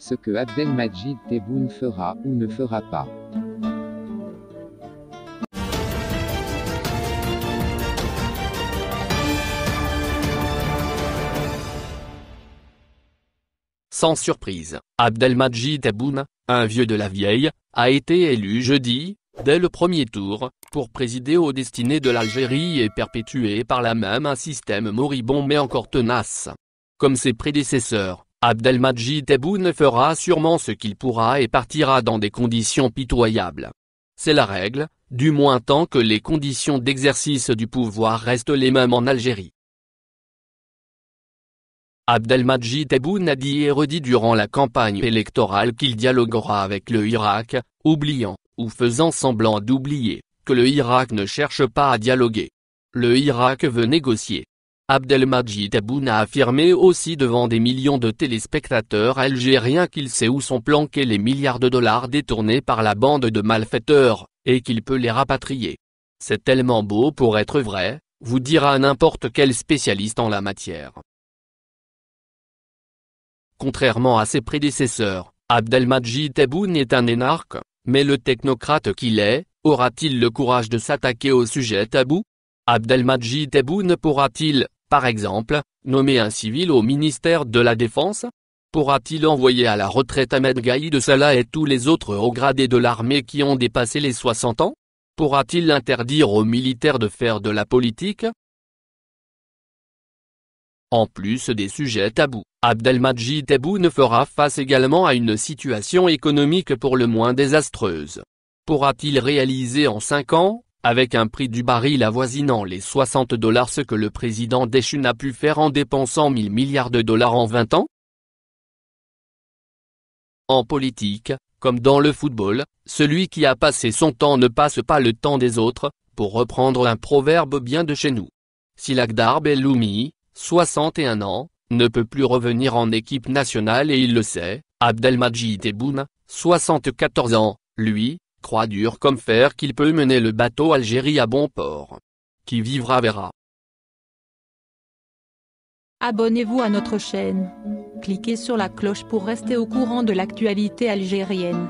ce que Abdelmajid Tebboune fera ou ne fera pas. Sans surprise, Abdelmajid Tebboune, un vieux de la vieille, a été élu jeudi, dès le premier tour, pour présider aux destinées de l'Algérie et perpétuer par la même un système moribond mais encore tenace. Comme ses prédécesseurs, Abdelmadjid Tebboune fera sûrement ce qu'il pourra et partira dans des conditions pitoyables. C'est la règle, du moins tant que les conditions d'exercice du pouvoir restent les mêmes en Algérie. Abdelmadjid Tebboune a dit et redit durant la campagne électorale qu'il dialoguera avec le Irak, oubliant, ou faisant semblant d'oublier, que le Irak ne cherche pas à dialoguer. Le Irak veut négocier, Abdelmajid Abouna a affirmé aussi devant des millions de téléspectateurs algériens qu'il sait où sont planqués les milliards de dollars détournés par la bande de malfaiteurs, et qu'il peut les rapatrier. C'est tellement beau pour être vrai, vous dira n'importe quel spécialiste en la matière. Contrairement à ses prédécesseurs, Abdelmajid Tebboune est un énarque, mais le technocrate qu'il est, aura-t-il le courage de s'attaquer au sujet tabou Abdelmajid Tebboune pourra-t-il, par exemple, nommer un civil au ministère de la Défense Pourra-t-il envoyer à la retraite Ahmed Gaïd Salah et tous les autres hauts gradés de l'armée qui ont dépassé les 60 ans Pourra-t-il interdire aux militaires de faire de la politique En plus des sujets tabous, Abdelmajid Tebou ne fera face également à une situation économique pour le moins désastreuse. Pourra-t-il réaliser en 5 ans avec un prix du baril avoisinant les 60 dollars ce que le président déchu n'a pu faire en dépensant 1000 milliards de dollars en 20 ans En politique, comme dans le football, celui qui a passé son temps ne passe pas le temps des autres, pour reprendre un proverbe bien de chez nous. Si Lakhdar Beloumi, 61 ans, ne peut plus revenir en équipe nationale et il le sait, Abdelmajid Eboune, 74 ans, lui, croit dur comme fer qu'il peut mener le bateau Algérie à bon port. Qui vivra verra. Abonnez-vous à notre chaîne. Cliquez sur la cloche pour rester au courant de l'actualité algérienne.